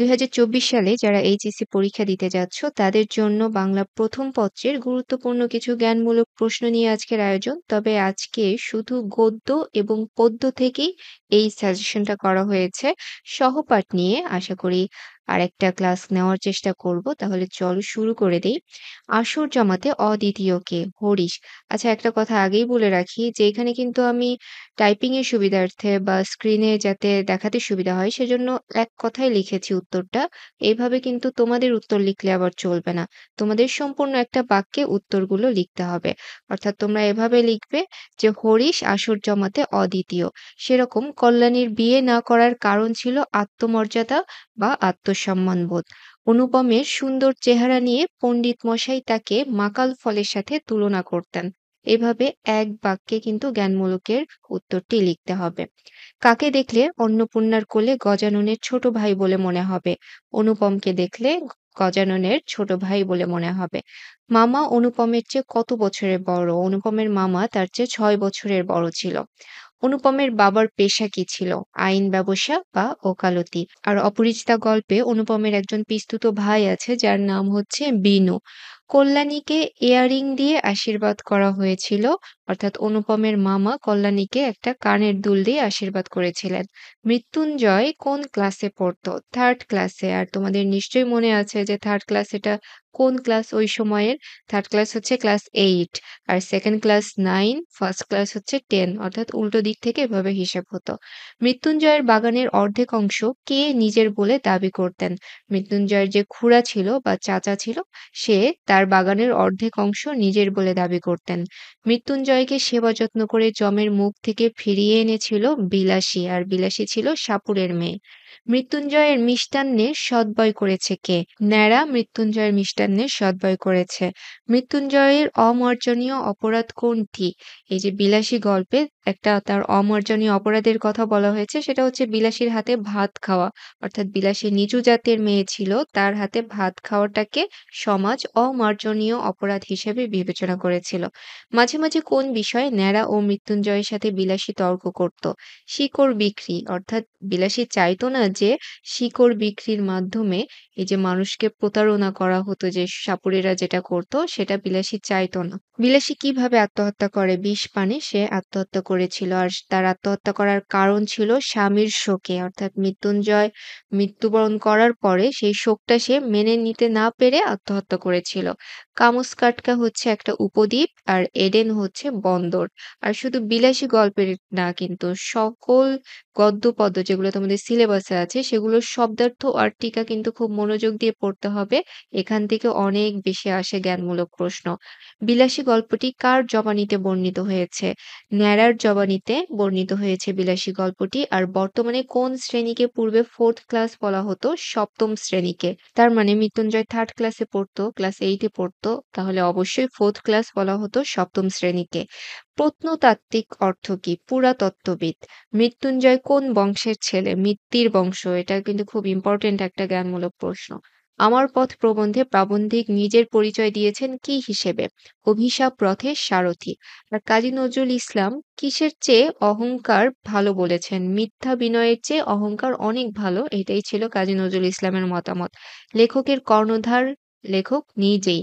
দুই সালে যারা এইচএসসি পরীক্ষা দিতে যাচ্ছ তাদের জন্য বাংলা প্রথম পত্রের গুরুত্বপূর্ণ কিছু জ্ঞানমূলক প্রশ্ন নিয়ে আজকের আয়োজন তবে আজকে শুধু গদ্য এবং পদ্য থেকেই এই সাজেশনটা করা হয়েছে সহপাঠ নিয়ে আশা করি আর একটা ক্লাস নেওয়ার চেষ্টা করব তাহলে চলো শুরু করে দেই আসর জমাতে অদ্বিতীয়কে হরিশ আচ্ছা একটা কথা আগেই বলে রাখি যে এখানে কিন্তু আমি টাইপিংয়ের সুবিধার্থে বা স্ক্রিনে যাতে দেখাতে সুবিধা হয় সেজন্য এক কথাই লিখেছি উত্তরটা এইভাবে কিন্তু তোমাদের উত্তর লিখলে আবার চলবে না তোমাদের সম্পূর্ণ একটা বাক্যে উত্তরগুলো লিখতে হবে অর্থাৎ তোমরা এভাবে লিখবে যে হরিশ আসর জমাতে অদ্বিতীয় সেরকম কল্যাণীর বিয়ে না করার কারণ ছিল আত্মমর্যাদা বা আত্ম আত্মসম্মানবোধ অনুপমের সুন্দর চেহারা নিয়ে পণ্ডিত মশাই তাকে মাকাল ফলের সাথে তুলনা করতেন এভাবে এক বাক্যে কিন্তু জ্ঞানমূলকের উত্তরটি লিখতে হবে কাকে দেখলে অন্নপূর্ণার কোলে গজাননের ছোট ভাই বলে মনে হবে অনুপমকে দেখলে গজাননের ছোট ভাই বলে মনে হবে মামা অনুপমের চেয়ে কত বছরের বড় অনুপমের মামা তার চেয়ে ছয় বছরের বড় ছিল অনুপমের বাবার পেশা কি ছিল আইন ব্যবসা বা ওকালতি আর অপরিচিতা গল্পে অনুপমের একজন পিস্তুত ভাই আছে যার নাম হচ্ছে বিনু কল্যাণীকে ইয়াররিং দিয়ে আশীর্বাদ করা হয়েছিল অর্থাৎ অনুপমের মামা কল্যাণীকে একটা কানের দুল দিয়ে আশীর্বাদ করেছিলেন মৃত্যুঞ্জয় কোন ক্লাসে পড়তো থার্ড ক্লাসে আর তোমাদের নিশ্চয়ই মনে আছে যে থার্ড ক্লাস এটা কোন ক্লাস ওই সময়ের থার্ড ক্লাস হচ্ছে ক্লাস এইট আর second class nine first class হচ্ছে টেন অর্থাৎ উল্টো দিক থেকে এভাবে হিসেব হতো মৃত্যুঞ্জয়ের বাগানের অর্ধেক অংশ কে নিজের বলে দাবি করতেন মৃত্যুঞ্জয়ের যে খুড়া ছিল বা চাচা ছিল সে তা তার বাগানের অর্ধেক অংশ নিজের বলে দাবি করতেন মৃত্যুঞ্জয়কে সেবা যত্ন করে যমের মুখ থেকে ফিরিয়ে এনেছিল বিলাসী আর বিলাসী ছিল সাপুরের মেয়ে মৃত্যুঞ্জয়ের মিষ্টান্নে সদ্বয় করেছে কে ন্যাড়া মৃত্যুঞ্জয়ের মিষ্টান্নে সদ্বয় করেছে মৃত্যুঞ্জয়ের অমর্জনীয় অপরাধ কোনটি এই যে বিলাসী গল্পে একটা তার অমার্জনীয় অপরাধের কথা বলা হয়েছে সেটা হচ্ছে বিলাসীর হাতে ভাত খাওয়া অর্থাৎ বিলাসী নিচু জাতের মেয়ে ছিল তার হাতে ভাত খাওয়াটাকে সমাজ অমার্জনীয় অপরাধ হিসেবে বিবেচনা করেছিল মাঝে মাঝে কোন বিষয়ে ন্যাড়া ও মৃত্যুঞ্জয়ের সাথে বিলাসী তর্ক করত শিকড় বিক্রি অর্থাৎ বিলাসী চাইতো না যে শিকড় বিক্রির মাধ্যমে এই যে মানুষকে প্রতারণা করা হতো যে সাপুরেরা যেটা করত সেটা বিলাসী চাইতো না বিলাসী কিভাবে আত্মহত্যা করে বিষ পানে সে আত্মহত্যা করে করেছিল আর তার আত্মহত্যা করার কারণ ছিল স্বামীর শোকে অর্থাৎ মৃত্যুঞ্জয় মৃত্যুবরণ করার পরে সেই শোকটা সে মেনে নিতে না পেরে আত্মহত্যা করেছিল কামুসকাটকা হচ্ছে একটা উপদ্বীপ আর এডেন হচ্ছে বন্দর আর শুধু বিলাসী গল্পের না কিন্তু সকল গদ্যপদ্য যেগুলো তোমাদের সিলেবাসে আছে সেগুলোর শব্দার্থ আর টিকা কিন্তু খুব মনোযোগ দিয়ে পড়তে হবে এখান থেকে অনেক বেশি আসে জ্ঞানমূলক প্রশ্ন বিলাসী গল্পটি কার জবানিতে বর্ণিত হয়েছে ন্যাড়ার জবানিতে বর্ণিত হয়েছে বিলাসী গল্পটি আর বর্তমানে কোন শ্রেণীকে পূর্বে ফোর্থ ক্লাস বলা হতো সপ্তম শ্রেণীকে তার মানে মৃত্যুঞ্জয় থার্ড ক্লাসে পড়তো ক্লাস এইটে পড়তো তাহলে অবশ্যই ফোর্থ ক্লাস বলা হতো সপ্তম শ্রেণীকে প্রত্নতাত্ত্বিক অর্থ কি পুরাতত্ত্ববিদ মৃত্যুঞ্জয় কোন বংশের ছেলে মৃত্তির বংশ এটা কিন্তু খুব ইম্পর্টেন্ট একটা জ্ঞানমূলক প্রশ্ন আমার পথ প্রবন্ধে প্রাবন্ধিক নিজের পরিচয় দিয়েছেন কি হিসেবে অভিশাপ রথের সারথী আর কাজী নজরুল ইসলাম কিসের চেয়ে অহংকার ভালো বলেছেন মিথ্যা বিনয়ের চেয়ে অহংকার অনেক ভালো এটাই ছিল কাজী নজরুল ইসলামের মতামত লেখকের কর্ণধার লেখক নিজেই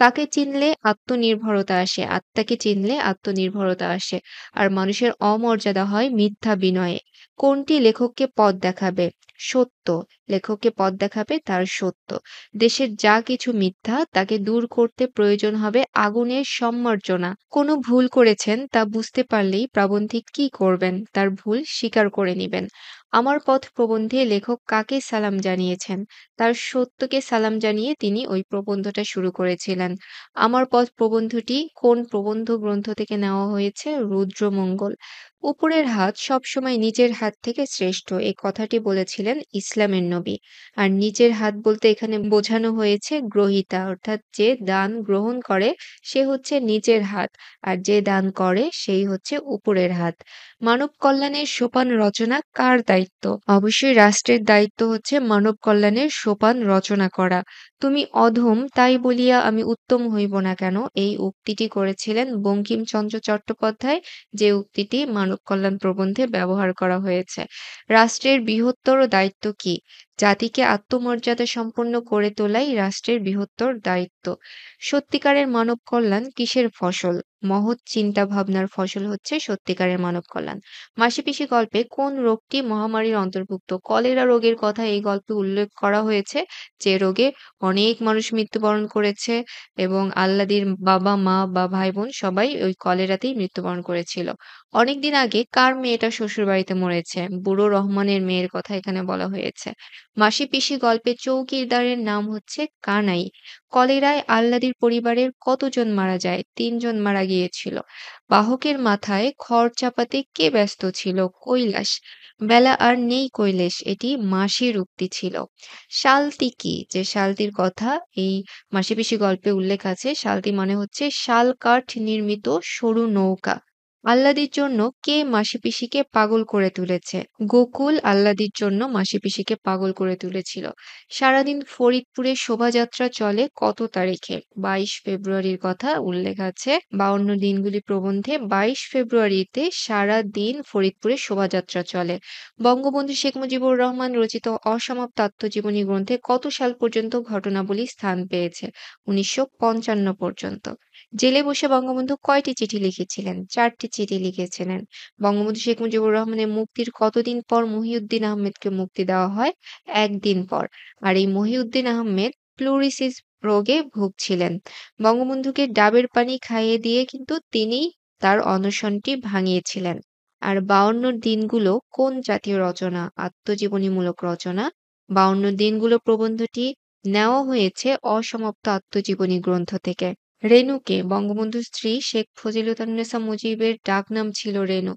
কাকে চিনলে আত্মনির্ভরতা আসে আত্মাকে চিনলে আত্মনির্ভরতা আসে আর মানুষের অমর্যাদা হয় মিথ্যা বিনয়ে কোনটি লেখককে পথ দেখাবে সত্য লেখককে পথ দেখাবে তার সত্য দেশের যা কিছু মিথ্যা তাকে দূর করতে প্রয়োজন হবে আগুনের সম্মার্জনা কোনো ভুল করেছেন তা বুঝতে পারলেই প্রাবন্ধিক কি করবেন তার ভুল স্বীকার করে নেবেন আমার পথ প্রবন্ধে লেখক কাকে সালাম জানিয়েছেন তার সত্যকে সালাম জানিয়ে তিনি ওই প্রবন্ধটা শুরু করেছিলেন আমার পথ প্রবন্ধটি কোন প্রবন্ধ গ্রন্থ থেকে নেওয়া হয়েছে রুদ্রমঙ্গল উপরের হাত সবসময় নিজের হাত থেকে শ্রেষ্ঠ এই কথাটি বলেছিলেন ইসলামের নবী আর নিজের হাত বলতে এখানে বোঝানো হয়েছে গ্রহিতা অর্থাৎ যে দান গ্রহণ করে সে হচ্ছে নিজের হাত আর যে দান করে সেই হচ্ছে উপরের হাত মানব কল্যাণের সোপান রচনা কার দায়িত্ব অবশ্যই রাষ্ট্রের দায়িত্ব হচ্ছে মানব কল্যাণের সোপান রচনা করা তুমি অধম তাই বলিয়া আমি উত্তম হইব না কেন এই উক্তিটি করেছিলেন বঙ্কিমচন্দ্র চট্টোপাধ্যায় যে উক্তিটি মানব কল্যাণ প্রবন্ধে ব্যবহার করা হয়েছে রাষ্ট্রের বৃহত্তর দায়িত্ব কি জাতিকে আত্মমর্যাদা সম্পন্ন করে তোলাই রাষ্ট্রের বৃহত্তর দায়িত্ব সত্যিকারের মানব কল্যাণ কিসের ফসল মহৎ চিন্তা ভাবনার ফসল হচ্ছে সত্যিকারের মানব কল্যাণ মাসিপিসি গল্পে কোন রোগটি মহামারীর অন্তর্ভুক্ত কলেরা রোগের কথা এই গল্পে উল্লেখ করা হয়েছে যে রোগে অনেক মানুষ মৃত্যুবরণ করেছে এবং আল্লাদির বাবা মা বা ভাই বোন সবাই ওই কলেরাতেই মৃত্যুবরণ করেছিল অনেকদিন আগে কার মেয়েটা শ্বশুর বাড়িতে মরেছে বুড়ো রহমানের মেয়ের কথা এখানে বলা হয়েছে মাসি পিসি গল্পে চৌকিদারের নাম হচ্ছে কানাই কলেরায় আল্লাদির পরিবারের কতজন মারা যায় তিনজন মারা গিয়েছিল বাহকের মাথায় খড় চাপাতে কে ব্যস্ত ছিল কৈলাস বেলা আর নেই কৈলেশ এটি মাসির উক্তি ছিল শালতি কি যে শালতির কথা এই মাসি পিসি গল্পে উল্লেখ আছে শালতি মানে হচ্ছে শাল কাঠ নির্মিত সরু নৌকা আল্লাদির জন্য কে মাসি পিসিকে পাগল করে তুলেছে গোকুল আল্লাদির জন্য মাসি পিসিকে পাগল করে তুলেছিল সারাদিন ফরিদপুরে শোভাযাত্রা চলে কত তারিখে বাইশ ফেব্রুয়ারির কথা উল্লেখ আছে বাউন্ন দিনগুলি প্রবন্ধে বাইশ ফেব্রুয়ারিতে সারা দিন ফরিদপুরে শোভাযাত্রা চলে বঙ্গবন্ধু শেখ মুজিবুর রহমান রচিত অসমাপ্ত আত্মজীবনী গ্রন্থে কত সাল পর্যন্ত ঘটনাবলী স্থান পেয়েছে উনিশশো পর্যন্ত জেলে বসে বঙ্গবন্ধু কয়টি চিঠি লিখেছিলেন চারটি চিঠি লিখেছিলেন বঙ্গবন্ধু শেখ মুজিবুর রহমানের মুক্তির কতদিন পর মহিউদ্দিন আহমেদকে মুক্তি দেওয়া হয় একদিন পর আর এই মহিউদ্দিন আহমেদ ফ্লোরিসিস রোগে ভুগছিলেন বঙ্গবন্ধুকে ডাবের পানি খাইয়ে দিয়ে কিন্তু তিনি তার অনশনটি ভাঙিয়েছিলেন আর বাউন্ন দিনগুলো কোন জাতীয় রচনা আত্মজীবনীমূলক রচনা বাউন্ন দিনগুলো প্রবন্ধটি নেওয়া হয়েছে অসমাপ্ত আত্মজীবনী গ্রন্থ থেকে রেনুকে বঙ্গবন্ধুর স্ত্রী শেখ ফজিলতুন্নেসা মুজিবের ডাক নাম ছিল রেনু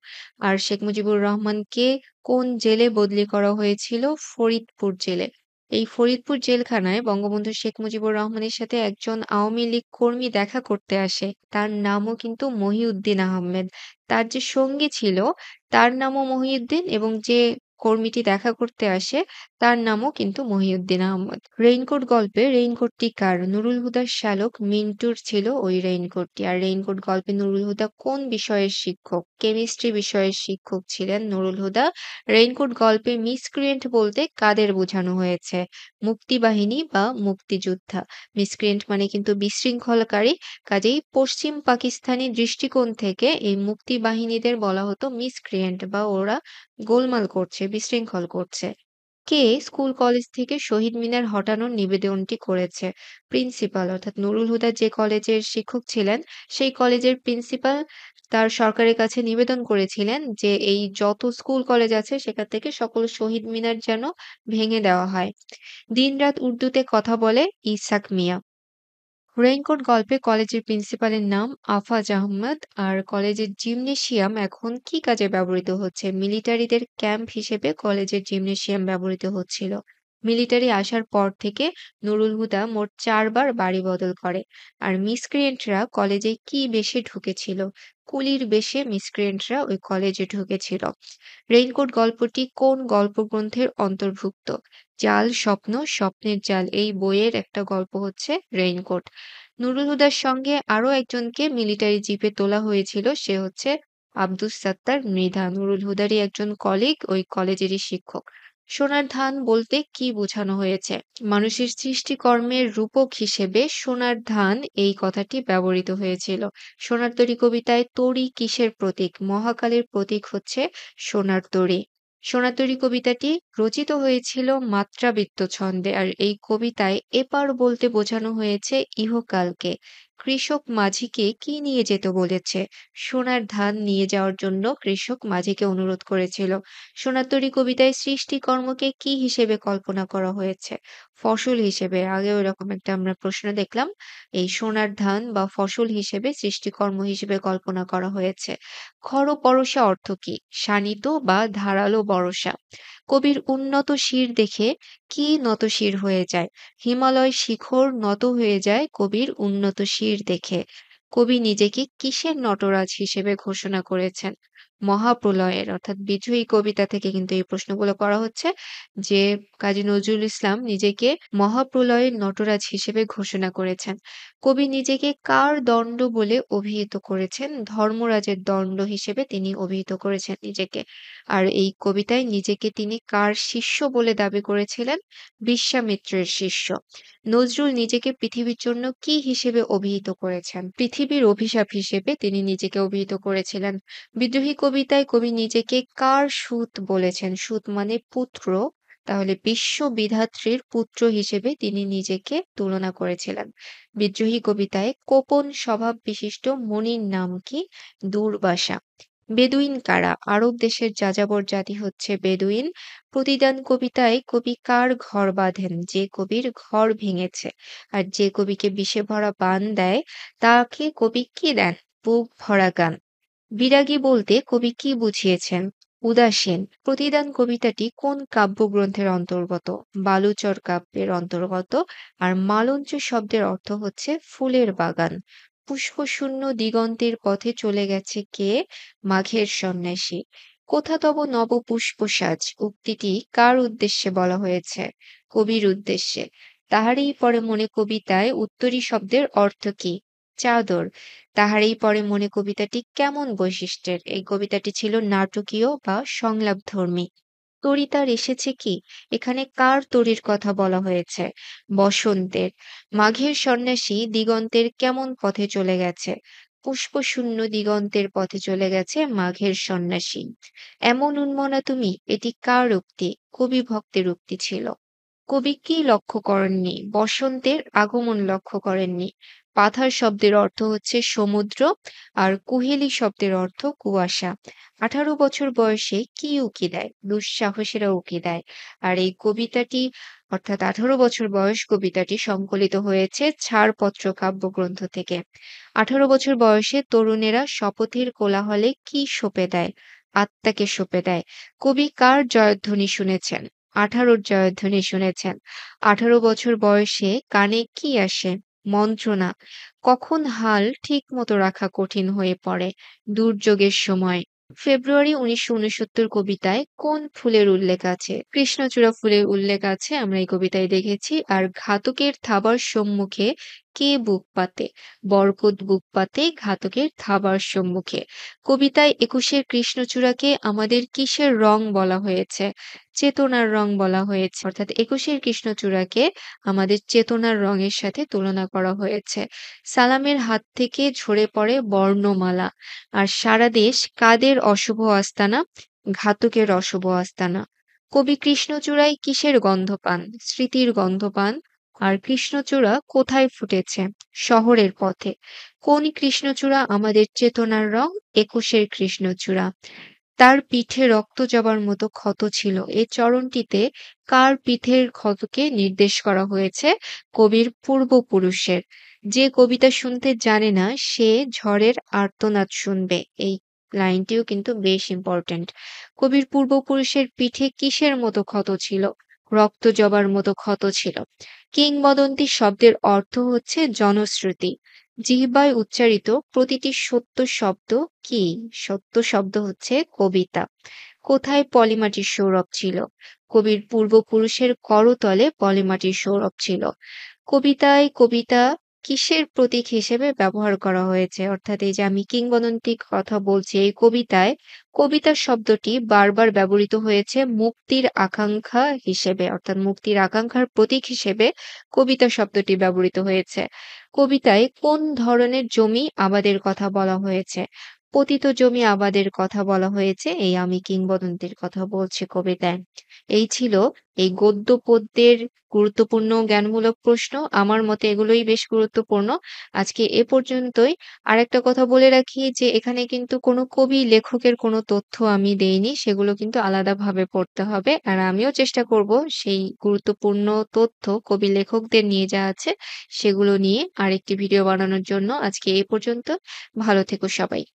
আর শেখ মুজিবুর রহমানকে কোন জেলে বদলি করা হয়েছিল ফরিদপুর জেলে এই ফরিদপুর জেলখানায় বঙ্গবন্ধু শেখ মুজিবুর রহমানের সাথে একজন আওয়ামী লীগ কর্মী দেখা করতে আসে তার নামও কিন্তু মহিউদ্দিন আহমেদ তার যে সঙ্গী ছিল তার নামও মহিউদ্দিন এবং যে কর্মীটি দেখা করতে আসে তার নামও কিন্তু মহিউদ্দিন আহমদ রেইনকোট গল্পে রেইনকোটটি কার নুরুল হুদার শ্যালক মিন্টুর ছিল ওই রেইনকোটটি আর রেইনকোট গল্পে নুরুল হুদা কোন বিষয়ের শিক্ষক কেমিস্ট্রি বিষয়ের শিক্ষক ছিলেন নুরুল হুদা রেইনকোট গল্পে মিসক্রিয়েন্ট বলতে কাদের বোঝানো হয়েছে মুক্তিবাহিনী বা মুক্তিযোদ্ধা মিসক্রিয়েন্ট মানে কিন্তু বিশৃঙ্খলকারী কাজেই পশ্চিম পাকিস্তানি দৃষ্টিকোণ থেকে এই মুক্তিবাহিনীদের বলা হতো মিসক্রিয়েন্ট বা ওরা গোলমাল করছে, বিশৃঙ্খল করছে। কে স্কুল কলেজ থেকে শহীদ মিনার হটানোর নিবেদনটি করেছে? প্রিন্সিপাল অর্থাৎ নুরুল হুদা যে কলেজের শিক্ষক ছিলেন, সেই কলেজের প্রিন্সিপাল তার সরকারের কাছে নিবেদন করেছিলেন যে এই যত স্কুল কলেজ আছে সেখান থেকে সকল শহীদ মিনার যেন ভেঙে দেওয়া হয়। দিনরাত উর্দুতে কথা বলে ইসাক মিয়া। রেইনকোট গল্পে কলেজের প্রিন্সিপালের নাম আফাজ আহমেদ আর কলেজের জিমনেশিয়াম এখন কি কাজে ব্যবহৃত হচ্ছে মিলিটারিদের ক্যাম্প হিসেবে কলেজের জিমনেশিয়াম ব্যবহৃত হচ্ছিল মিলিটারি আসার পর থেকে নুরুল হুদা মোট চারবার বাড়ি বদল করে আর মিসক্রিয়েন্টরা কলেজে কি বেশে ঢুকেছিল কুলির বেশে মিসক্রিয়েন্টরা ওই কলেজে ঢুকেছিল রেইনকোট গল্পটি কোন গল্প গ্রন্থের অন্তর্ভুক্ত জাল স্বপ্ন স্বপ্নের জাল এই বইয়ের একটা গল্প হচ্ছে রেইনকোট নুরুল হুদার সঙ্গে আরও একজনকে মিলিটারি জিপে তোলা হয়েছিল সে হচ্ছে আব্দুস সাত্তার মৃধা নুরুল হুদারই একজন কলিগ ওই কলেজেরই শিক্ষক সোনার ধান বলতে কি বোঝানো হয়েছে মানুষের সৃষ্টিকর্মের রূপক হিসেবে সোনার ধান এই কথাটি ব্যবহৃত হয়েছিল সোনার তরী কবিতায় তরী কিসের প্রতীক মহাকালের প্রতীক হচ্ছে সোনার তরী সোনাতরী কবিতাটি রচিত হয়েছিল মাত্রাবৃত্ত ছন্দে আর এই কবিতায় এপার বলতে বোঝানো হয়েছে ইহকালকে কৃষক মাঝিকে কি নিয়ে যেতে বলেছে সোনার ধান নিয়ে যাওয়ার জন্য কৃষক মাঝিকে অনুরোধ করেছিল তরী কবিতায় সৃষ্টিকর্মকে কি হিসেবে কল্পনা করা হয়েছে ফসল হিসেবে আগে রকম একটা আমরা প্রশ্ন দেখলাম এই সোনার ধান বা ফসল হিসেবে সৃষ্টিকর্ম হিসেবে কল্পনা করা হয়েছে খর পরশা অর্থ কি শানিত বা ধারালো বরসা কবির উন্নত শির দেখে কি নত শির হয়ে যায় হিমালয় শিখর নত হয়ে যায় কবির উন্নত শির দেখে কবি নিজেকে কিসের নটরাজ হিসেবে ঘোষণা করেছেন মহাপ্রলয়ের অর্থাৎ বিজয়ী কবিতা থেকে কিন্তু এই প্রশ্নগুলো করা হচ্ছে যে কাজী নজরুল ইসলাম নিজেকে মহাপ্রলয়ের নটরাজ হিসেবে ঘোষণা করেছেন কবি নিজেকে কার দণ্ড বলে অভিহিত করেছেন ধর্মরাজের দণ্ড হিসেবে তিনি অভিহিত করেছেন নিজেকে আর এই কবিতায় নিজেকে তিনি কার শিষ্য বলে দাবি করেছিলেন বিশ্বামিত্রের শিষ্য নজরুল নিজেকে পৃথিবীর জন্য কি হিসেবে অভিহিত করেছেন পৃথিবীর অভিশাপ হিসেবে তিনি নিজেকে অভিহিত করেছিলেন বিদ্রোহী কবিতায় কবি নিজেকে কার সুত বলেছেন সুত মানে পুত্র তাহলে বিশ্ব বিধাত্রীর পুত্র হিসেবে তিনি নিজেকে তুলনা করেছিলেন বিদ্রোহী কবিতায় কোপন স্বভাব বিশিষ্ট মনির নাম কি দুর্বাসা বেদুইন কারা আরব দেশের যাযাবর জাতি হচ্ছে বেদুইন প্রতিদান কবিতায় কবি কার ঘর বাঁধেন যে কবির ঘর ভেঙেছে আর যে কবিকে বিষে ভরা বান দেয় তাকে কবি কি দেন বুক ভরা গান বিরাগী বলতে কবি কি বুঝিয়েছেন উদাসীন প্রতিদান কবিতাটি কোন কাব্যগ্রন্থের অন্তর্গত বালুচর কাব্যের অন্তর্গত আর মালঞ্চ শব্দের অর্থ হচ্ছে ফুলের বাগান পুষ্পশূন্য দিগন্তের পথে চলে গেছে কে মাঘের সন্ন্যাসী কোথা তব নব পুষ্প সাজ উক্তিটি কার উদ্দেশ্যে বলা হয়েছে কবির উদ্দেশ্যে তাহারই পরে মনে কবিতায় উত্তরী শব্দের অর্থ কি চাদর তাহার এই পরে মনে কবিতাটি কেমন বৈশিষ্ট্যের এই কবিতাটি ছিল নাটকীয় বা সংলাপধর্মী তরি তার এসেছে কি এখানে কার তরির কথা বলা হয়েছে বসন্তের মাঘের সন্ন্যাসী দিগন্তের কেমন পথে চলে গেছে পুষ্পশূন্য দিগন্তের পথে চলে গেছে মাঘের সন্ন্যাসী এমন উন্মনা তুমি এটি কার উক্তি কবি ভক্তের উক্তি ছিল কবি কি লক্ষ্য করেননি বসন্তের আগমন লক্ষ্য করেননি পাথার শব্দের অর্থ হচ্ছে সমুদ্র আর কুহেলি শব্দের অর্থ কুয়াশা আঠারো বছর বয়সে কি উকি দেয় দুঃসাহসেরা উকি দেয় আর এই কবিতাটি অর্থাৎ আঠারো বছর বয়স কবিতাটি সংকলিত হয়েছে ছাড়পত্র কাব্যগ্রন্থ থেকে আঠারো বছর বয়সে তরুণেরা শপথের কোলাহলে কি সঁপে দেয় আত্মাকে সঁপে দেয় কবি কার জয়ধ্বনি শুনেছেন আঠারোর জয়ধ্বনি শুনেছেন আঠারো বছর বয়সে কানে কি আসে মন্ত্রণা কখন হাল ঠিক মতো রাখা কঠিন হয়ে পড়ে দুর্যোগের সময় ফেব্রুয়ারি উনিশশো উনসত্তর কবিতায় কোন ফুলের উল্লেখ আছে কৃষ্ণচূড়া ফুলের উল্লেখ আছে আমরা এই কবিতায় দেখেছি আর ঘাতকের থাবার সম্মুখে কে বুক পাতে বরকত বুক পাতে ঘাতকের থাবার সম্মুখে কবিতায় একুশের কৃষ্ণচূড়াকে আমাদের কিসের রং বলা হয়েছে চেতনার রং বলা হয়েছে অর্থাৎ একুশের কৃষ্ণচূড়াকে আমাদের চেতনার রঙের সাথে তুলনা করা হয়েছে সালামের হাত থেকে ঝরে পড়ে বর্ণমালা আর সারা দেশ কাদের অশুভ আস্তানা ঘাতকের অশুভ আস্তানা কবি কৃষ্ণচূড়ায় কিসের গন্ধ পান স্মৃতির গন্ধ পান আর কৃষ্ণচূড়া কোথায় ফুটেছে শহরের পথে কোন কৃষ্ণচূড়া আমাদের চেতনার রং একুশের কৃষ্ণচূড়া তার পিঠে রক্ত যাবার মতো ক্ষত ছিল এ চরণটিতে কার পিঠের ক্ষতকে নির্দেশ করা হয়েছে কবির পূর্বপুরুষের যে কবিতা শুনতে জানে না সে ঝড়ের আর্তনাদ শুনবে এই লাইনটিও কিন্তু বেশ ইম্পর্টেন্ট কবির পূর্বপুরুষের পিঠে কিসের মতো ক্ষত ছিল রক্ত জবার মতো ক্ষত ছিল কিংবদন্তি শব্দের অর্থ হচ্ছে জনশ্রুতি জিহ্বায় উচ্চারিত প্রতিটি সত্য শব্দ কি সত্য শব্দ হচ্ছে কবিতা কোথায় পলিমাটির সৌরভ ছিল কবির পূর্বপুরুষের করতলে পলিমাটির সৌরভ ছিল কবিতায় কবিতা কিসের প্রতীক হিসেবে ব্যবহার করা হয়েছে অর্থাৎ এই যে আমি কিংবদন্তির কথা বলছি এই কবিতায় কবিতা শব্দটি বারবার ব্যবহৃত হয়েছে মুক্তির আকাঙ্ক্ষা হিসেবে অর্থাৎ মুক্তির আকাঙ্ক্ষার প্রতীক হিসেবে কবিতা শব্দটি ব্যবহৃত হয়েছে কবিতায় কোন ধরনের জমি আবাদের কথা বলা হয়েছে পতিত জমি আবাদের কথা বলা হয়েছে এই আমি কিংবদন্তির কথা বলছে কবিতায় এই ছিল এই গদ্য পদ্যের গুরুত্বপূর্ণ জ্ঞানমূলক প্রশ্ন আমার মতে এগুলোই বেশ গুরুত্বপূর্ণ আজকে এ পর্যন্তই আর একটা কথা বলে রাখি যে এখানে কিন্তু কোনো কবি লেখকের কোনো তথ্য আমি দেইনি সেগুলো কিন্তু আলাদাভাবে পড়তে হবে আর আমিও চেষ্টা করব সেই গুরুত্বপূর্ণ তথ্য কবি লেখকদের নিয়ে যা আছে সেগুলো নিয়ে আরেকটি ভিডিও বানানোর জন্য আজকে এ পর্যন্ত ভালো থেকো সবাই